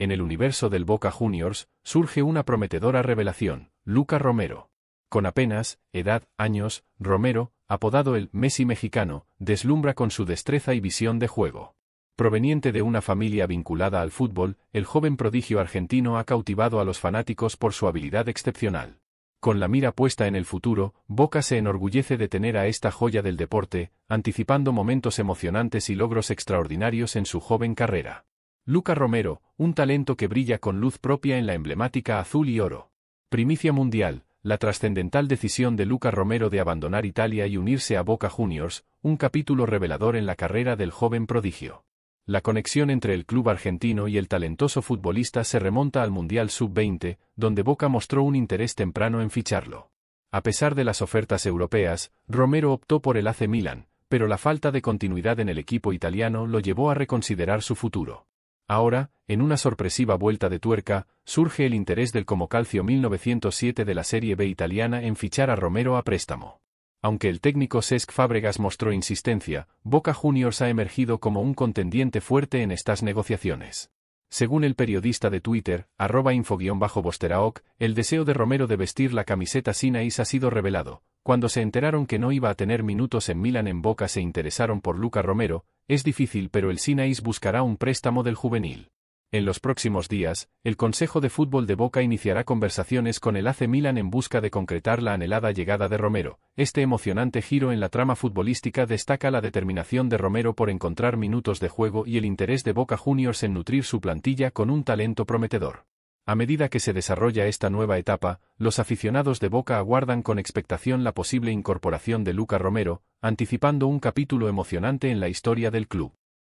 en el universo del Boca Juniors, surge una prometedora revelación, Luca Romero. Con apenas, edad, años, Romero, apodado el Messi mexicano, deslumbra con su destreza y visión de juego. Proveniente de una familia vinculada al fútbol, el joven prodigio argentino ha cautivado a los fanáticos por su habilidad excepcional. Con la mira puesta en el futuro, Boca se enorgullece de tener a esta joya del deporte, anticipando momentos emocionantes y logros extraordinarios en su joven carrera. Luca Romero, un talento que brilla con luz propia en la emblemática azul y oro. Primicia mundial, la trascendental decisión de Luca Romero de abandonar Italia y unirse a Boca Juniors, un capítulo revelador en la carrera del joven prodigio. La conexión entre el club argentino y el talentoso futbolista se remonta al Mundial Sub-20, donde Boca mostró un interés temprano en ficharlo. A pesar de las ofertas europeas, Romero optó por el AC Milan, pero la falta de continuidad en el equipo italiano lo llevó a reconsiderar su futuro. Ahora, en una sorpresiva vuelta de tuerca, surge el interés del como Calcio 1907 de la Serie B italiana en fichar a Romero a préstamo. Aunque el técnico Cesc Fábregas mostró insistencia, Boca Juniors ha emergido como un contendiente fuerte en estas negociaciones. Según el periodista de Twitter, arroba info-bosteraoc, el deseo de Romero de vestir la camiseta Sinais ha sido revelado, cuando se enteraron que no iba a tener minutos en Milan en Boca se interesaron por Luca Romero, es difícil pero el Sinaís buscará un préstamo del juvenil. En los próximos días, el Consejo de Fútbol de Boca iniciará conversaciones con el AC Milan en busca de concretar la anhelada llegada de Romero. Este emocionante giro en la trama futbolística destaca la determinación de Romero por encontrar minutos de juego y el interés de Boca Juniors en nutrir su plantilla con un talento prometedor. A medida que se desarrolla esta nueva etapa, los aficionados de Boca aguardan con expectación la posible incorporación de Luca Romero, anticipando un capítulo emocionante en la historia del club.